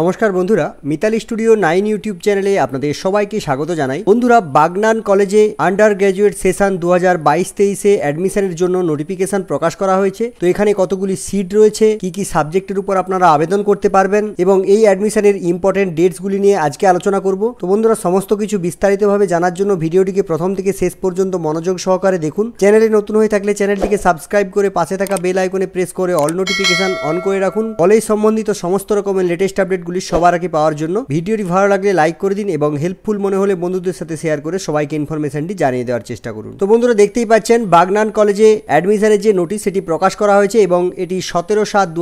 নমস্কার বন্ধুরা Mitali studio nine YouTube চ্যানেলে আপনাদের সবাইকে স্বাগত জানাই বন্ধুরা বাগনান কলেজে আন্ডার গ্র্যাজুয়েট সেশন দু হাজার বাইশ তেইশে অ্যাডমিশনের জন্য নোটিফিকেশন প্রকাশ করা হয়েছে তো এখানে কতগুলি সিট রয়েছে কি কি সাবজেক্টের উপর আপনারা আবেদন করতে পারবেন এবং এই অ্যাডমিশনের ইম্পর্টেন্ট ডেটসগুলি নিয়ে আজকে আলোচনা করব তো বন্ধুরা সমস্ত কিছু বিস্তারিতভাবে জানার জন্য ভিডিওটিকে প্রথম থেকে শেষ পর্যন্ত মনোযোগ সহকারে দেখুন চ্যানেলে নতুন হয়ে থাকলে চ্যানেলটিকে সাবস্ক্রাইব করে পাশে থাকা বেল আইকনে প্রেস করে অল নোটিফিকেশন অন করে রাখুন কলেজ সম্বন্ধিত সমস্ত রকমের লেটেস্ট আপডেট আপডেটগুলি সবার আগে পাওয়ার জন্য ভিডিওটি ভালো লাগলে লাইক করে দিন এবং হেল্পফুল মনে হলে বন্ধুদের সাথে শেয়ার করে সবাইকে ইনফরমেশনটি জানিয়ে দেওয়ার চেষ্টা করুন তো বন্ধুরা দেখতেই পাচ্ছেন বাগনান কলেজে অ্যাডমিশনের যে নোটিশ সেটি প্রকাশ করা হয়েছে এবং এটি সতেরো সাত দু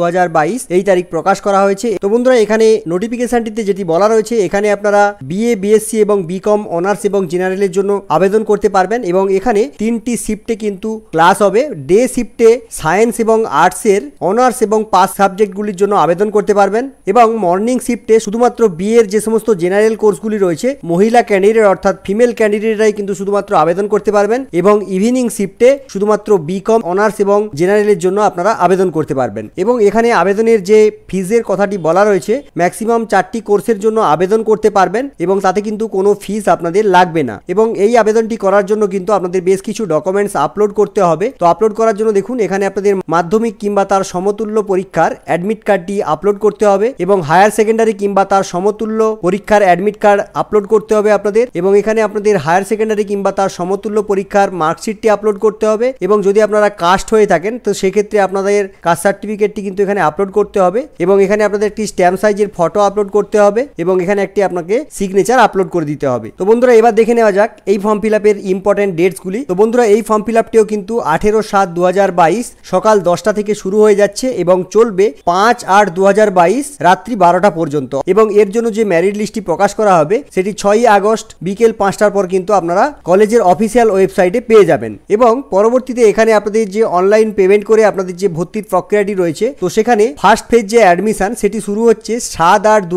এই তারিখ প্রকাশ করা হয়েছে তো বন্ধুরা এখানে নোটিফিকেশনটিতে যেটি বলা রয়েছে এখানে আপনারা বিএ বিএসসি এবং বিকম অনার্স এবং জেনারেলের জন্য আবেদন করতে পারবেন এবং এখানে তিনটি শিফটে কিন্তু ক্লাস হবে ডে শিফটে সায়েন্স এবং আর্টসের অনার্স এবং পাস সাবজেক্টগুলির জন্য আবেদন করতে পারবেন এবং মর্নিং ট্রেনিং শিফটে শুধুমাত্র বিয়ের যে সমস্ত জেনারেল কোর্সগুলি রয়েছে মহিলা ক্যান্ডিডেট অর্থাৎ ফিমেল ক্যান্ডিডেটরাই কিন্তু শুধুমাত্র আবেদন করতে পারবেন এবং ইভিনিং শিফটে শুধুমাত্র বিকম অনার্স এবং জেনারেলের জন্য আপনারা আবেদন করতে পারবেন এবং এখানে আবেদনের যে ফিজের কথাটি বলা রয়েছে ম্যাক্সিমাম চারটি কোর্সের জন্য আবেদন করতে পারবেন এবং তাতে কিন্তু কোনো ফিজ আপনাদের লাগবে না এবং এই আবেদনটি করার জন্য কিন্তু আপনাদের বেশ কিছু ডকুমেন্টস আপলোড করতে হবে তো আপলোড করার জন্য দেখুন এখানে আপনাদের মাধ্যমিক কিংবা তার সমতুল্য পরীক্ষার অ্যাডমিট কার্ডটি আপলোড করতে হবে এবং হায়ার সেকেন্ডারি কিংবা তার সমতুল্য পরীক্ষার অ্যাডমিট কার্ড আপলোড করতে হবে আপনাদের এবং এখানে আপনাদের হায়ার সেকেন্ডারি কিংবা তার সমতুল্য পরীক্ষার মার্কশিটটি আপলোড করতে হবে এবং যদি আপনারা কাস্ট হয়ে থাকেন তো সেক্ষেত্রে আপনাদের কাস্ট সার্টিফিকেটটি কিন্তু এখানে আপলোড করতে হবে এবং এখানে আপনাদের একটি স্ট্যাম্প সাইজের ফটো আপলোড করতে হবে এবং এখানে একটি আপনাকে সিগনেচার আপলোড করে দিতে হবে তো বন্ধুরা এবার দেখে নেওয়া যাক এই ফর্ম ফিল আপের ইম্পর্টেন্ট ডেটসগুলি তো বন্ধুরা এই ফর্ম ফিল আপটিও কিন্তু আঠেরো সাত দু সকাল দশটা থেকে শুরু হয়ে যাচ্ছে এবং চলবে পাঁচ আট দু রাত্রি বারোটা বারোটা পর্যন্ত এবং এর জন্য যে ম্যারিট লিস্টটি প্রকাশ করা হবে সেটি ছয়ই আগস্ট বিকেল পাঁচটার পর কিন্তু আপনারা কলেজের অফিসিয়াল ওয়েবসাইটে পেয়ে যাবেন এবং পরবর্তীতে এখানে আপনাদের যে অনলাইন পেমেন্ট করে আপনাদের যে ভর্তির প্রক্রিয়াটি রয়েছে তো সেখানে ফার্স্ট ফেজ যে অ্যাডমিশন সেটি শুরু হচ্ছে সাত আট দু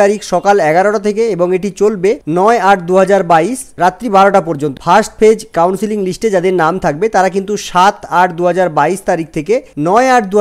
তারিখ সকাল এগারোটা থেকে এবং এটি চলবে নয় আট দু রাত্রি বারোটা পর্যন্ত ফার্স্ট ফেজ কাউন্সিলিং লিস্টে যাদের নাম থাকবে তারা কিন্তু সাত আট দু তারিখ থেকে নয় আট দু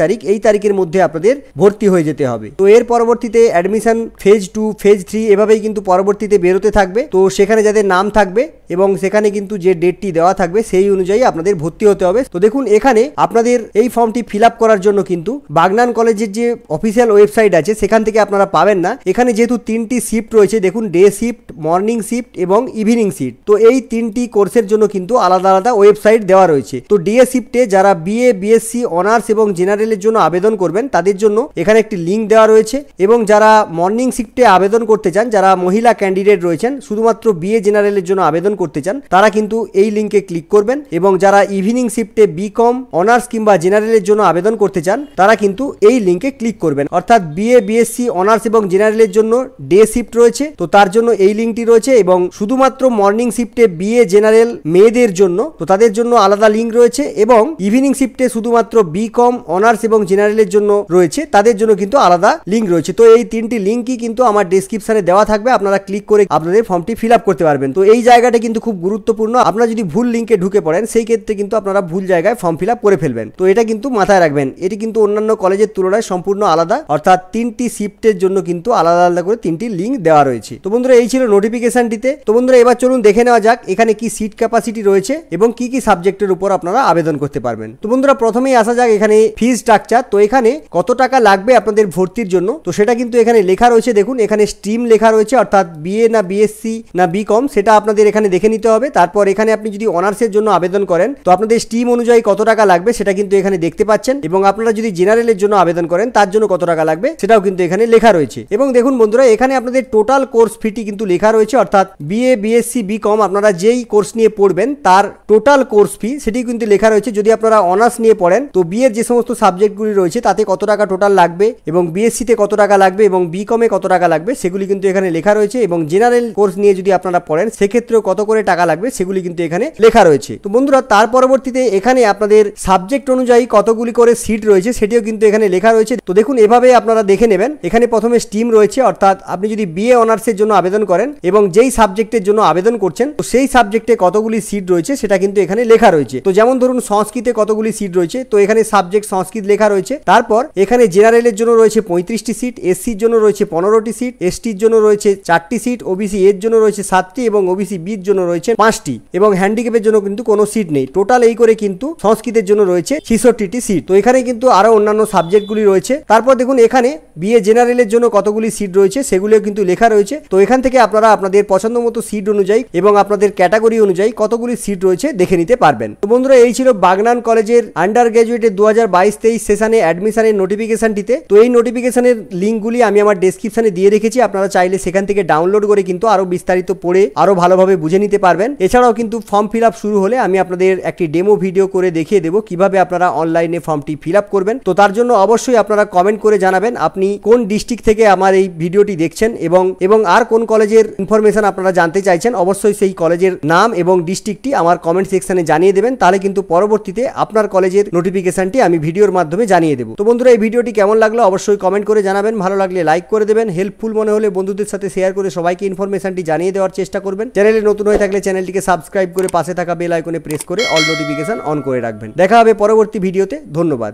তারিখ এই তারিখের মধ্যে আপনাদের ভর্তি হয়ে যেতে হবে তো এর পরবর্তীতে অ্যাডমিশন ফেজ 2 ফেজ 3 এভাবেই কিন্তু পরবর্তীতে বেরোতে থাকবে তো সেখানে যাদের নাম থাকবে এবং সেখানে কিন্তু যে ডেটটি দেওয়া থাকবে সেই অনুযায়ী আপনাদের ভর্তি হতে হবে তো দেখুন এখানে আপনাদের এই ফর্মটি ফিল করার জন্য কিন্তু বাগনান কলেজের যে অফিসিয়াল ওয়েবসাইট আছে সেখান থেকে আপনারা পাবেন না এখানে যেহেতু তিনটি শিফট রয়েছে দেখুন ডে শিফট মর্নিং শিফট এবং ইভিনিং শিফট তো এই তিনটি কোর্সের জন্য কিন্তু আলাদা আলাদা ওয়েবসাইট দেওয়া রয়েছে তো ডিএ শিফটে যারা বিএ বিএসসি অনার্স এবং জেনারেলের জন্য আবেদন করবেন তাদের জন্য এখানে একটি লিঙ্ক দেওয়া রয়েছে এবং যারা মর্নিং শিফটে আবেদন করতে চান যারা মহিলা ক্যান্ডিডেট রয়েছেন শুধুমাত্র বিএ জেনারেলের জন্য আবেদন করতে চান তারা কিন্তু এই লিঙ্কে ক্লিক করবেন এবং যারা ইভিনিং শিফটে বিকম অনার্স কিংবা জেনারেলের জন্য আবেদন করতে চান তারা কিন্তু এই লিঙ্কে ক্লিক করবেন অর্থাৎ বিএ বিএসসি অনার্স এবং জেনারেলের জন্য ডে শিফট রয়েছে তো তার জন্য এই লিঙ্কটি রয়েছে এবং শুধুমাত্র মর্নিং শিফটে বিএ জেনারেল মেয়েদের জন্য তো তাদের জন্য আলাদা লিঙ্ক রয়েছে এবং ইভিনিং শিফটে শুধুমাত্র বিকম অনার্স এবং জেনারেলের জন্য রয়েছে তাদের জন্য কিন্তু আলাদা লিঙ্ক রয়েছে তো এই তিনটি লিঙ্কই কিন্তু আমার ডিসক্রিপশনে দেওয়া থাকবে আপনারা ক্লিক করে আপনাদের ফর্মটি ফিল করতে পারবেন তো এই জায়গাটা কিন্তু খুব গুরুত্বপূর্ণ আপনারা যদি ভুল লিঙ্কে ঢুকে পড়েন সেই ক্ষেত্রে কিন্তু আপনারা ভুল জায়গায় ফর্ম ফিল করে ফেলবেন তো এটা কিন্তু মাথায় রাখবেন এটি কিন্তু অন্যান্য কলেজের তুলনায় সম্পূর্ণ আলাদা অর্থাৎ তিনটি শিফটের জন্য কিন্তু আলাদা আলাদা করে তিনটি লিঙ্ক দেওয়া রয়েছে তো বন্ধুরা এই ছিল নোটিফিকেশনটিতে তো বন্ধুরা এবার চলুন দেখে নেওয়া যাক এখানে কি সিট ক্যাপাসিটি রয়েছে এবং কি কি সাবজেক্টের উপর আপনারা আবেদন করতে পারবেন তো বন্ধুরা প্রথমেই আসা যাক এখানে ফি স্ট্রাকচার তো এখানে কত টাকা লাগবে আপনাদের ভর্তির জন্য তো সেটা কিন্তু এখানে লেখা রয়েছে দেখুন এখানে স্ট্রিম লেখা রয়েছে অর্থাৎ বিএ না বিএসসি না বিকম সেটা আপনাদের এখানে দেখে নিতে হবে তারপর এখানে আপনি যদি অনার্সের জন্য আবেদন করেন তো আপনাদের স্টিম অনুযায়ী কত টাকা লাগবে সেটা কিন্তু এখানে দেখতে পাচ্ছেন এবং আপনারা যদি জেনারেলের জন্য আবেদন করেন তার জন্য কত টাকা লাগবে সেটাও কিন্তু এখানে লেখা রয়েছে এবং দেখুন বন্ধুরা এখানে আপনাদের টোটাল কোর্স ফিটি কিন্তু লেখা রয়েছে অর্থাৎ বিএ বিএসসি বিকম আপনারা যেই কোর্স নিয়ে পড়বেন তার টোটাল কোর্স ফি সেটি কিন্তু লেখা রয়েছে যদি আপনারা অনার্স নিয়ে পড়েন তো বিএ যে সমস্ত সাবজেক্টগুলি রয়েছে তাতে কত টাকা টোটাল লাগবে এবং বিএসসিতে কত টাকা লাগবে এবং বিকমে কত টাকা লাগবে সেগুলি কিন্তু এখানে লেখা রয়েছে এবং জেনারেল কোর্স নিয়ে যদি আপনারা পড়েন সেক্ষেত্রেও কত করে টাকা লাগবে সেগুলি কিন্তু এখানে লেখা রয়েছে তো বন্ধুরা তার পরবর্তীতে এখানে আপনাদের সাবজেক্ট অনুযায়ী কতগুলি করে সিট রয়েছে সেটিও কিন্তু এখানে লেখা রয়েছে তো দেখুন এভাবে আপনারা দেখে নেবেন এখানে প্রথমে স্টিম রয়েছে অর্থাৎ আপনি যদি বিএ অনার্সের জন্য আবেদন করেন এবং যেই সাবজেক্টের জন্য আবেদন করছেন তো সেই সাবজেক্টে কতগুলি সিট রয়েছে সেটা কিন্তু এখানে লেখা রয়েছে তো যেমন ধরুন সংস্কৃতে কতগুলি সিট রয়েছে তো এখানে সাবজেক্ট সংস্কৃত লেখা রয়েছে তারপর এখানে জেনারেলের জন্য রয়েছে পঁয়ত্রিশটি সিট এসসির জন্য রয়েছে পনেরোটি সিট এসটির জন্য রয়েছে চারটি সিট ওবিসি এর জন্য রয়েছে সাতটি এবং ওবিসি বির জন্য জন্য রয়েছে পাঁচটি এবং হ্যান্ডিক্যাপের জন্য কিন্তু কোনো সিট নেই টোটাল এই করে কিন্তু সংস্কৃতের জন্য রয়েছে ছিষট্টিটি সিট তো এখানে কিন্তু আরও অন্যান্য সাবজেক্টগুলি রয়েছে তারপর দেখুন এখানে বিএ জেনারেলের জন্য কতগুলি সিট রয়েছে সেগুলিও কিন্তু লেখা রয়েছে তো এখান থেকে আপনারা আপনাদের পছন্দ মতো সিট অনুযায়ী এবং আপনাদের ক্যাটাগরি অনুযায়ী কতগুলি সিট রয়েছে দেখে নিতে পারবেন তো বন্ধুরা এই ছিল বাগনান কলেজের আন্ডার গ্র্যাজুয়েটের দু হাজার বাইশ তেইশ সেশনে অ্যাডমিশনের নোটিফিকেশানটিতে তো এই নোটিফিকেশনের লিঙ্কগুলি আমি আমার ডেসক্রিপশনে দিয়ে রেখেছি আপনারা চাইলে সেখান থেকে ডাউনলোড করে কিন্তু আরও বিস্তারিত পড়ে আরও ভালোভাবে বুঝে বুঝে নিতে পারবেন এছাড়াও কিন্তু ফর্ম ফিল শুরু হলে আমি আপনাদের একটি ডেমো ভিডিও করে দেখিয়ে দেবো কিভাবে আপনারা অনলাইনে ফর্মটি ফিল করবেন তো তার জন্য অবশ্যই আপনারা কমেন্ট করে জানাবেন আপনি কোন ডিস্ট্রিক্ট থেকে আমার এই ভিডিওটি দেখছেন এবং এবং আর কোন কলেজের ইনফরমেশন আপনারা জানতে চাইছেন অবশ্যই সেই কলেজের নাম এবং ডিস্ট্রিক্টটি আমার কমেন্ট সেকশনে জানিয়ে দেবেন তাহলে কিন্তু পরবর্তীতে আপনার কলেজের নোটিফিকেশনটি আমি ভিডিওর মাধ্যমে জানিয়ে দেবো তো বন্ধুরা এই ভিডিওটি কেমন লাগলো অবশ্যই কমেন্ট করে জানাবেন ভালো লাগলে লাইক করে দেবেন হেল্পফুল মনে হলে বন্ধুদের সাথে শেয়ার করে সবাইকে ইনফরমেশনটি জানিয়ে দেওয়ার চেষ্টা করবেন চ্যানেলে নতুন হয়ে থাকলে চ্যানেলটিকে সাবস্ক্রাইব করে পাশে থাকা বেল আইকনে প্রেস করে অল নোটিফিকেশন অন করে রাখবেন দেখা হবে পরবর্তী ভিডিওতে ধন্যবাদ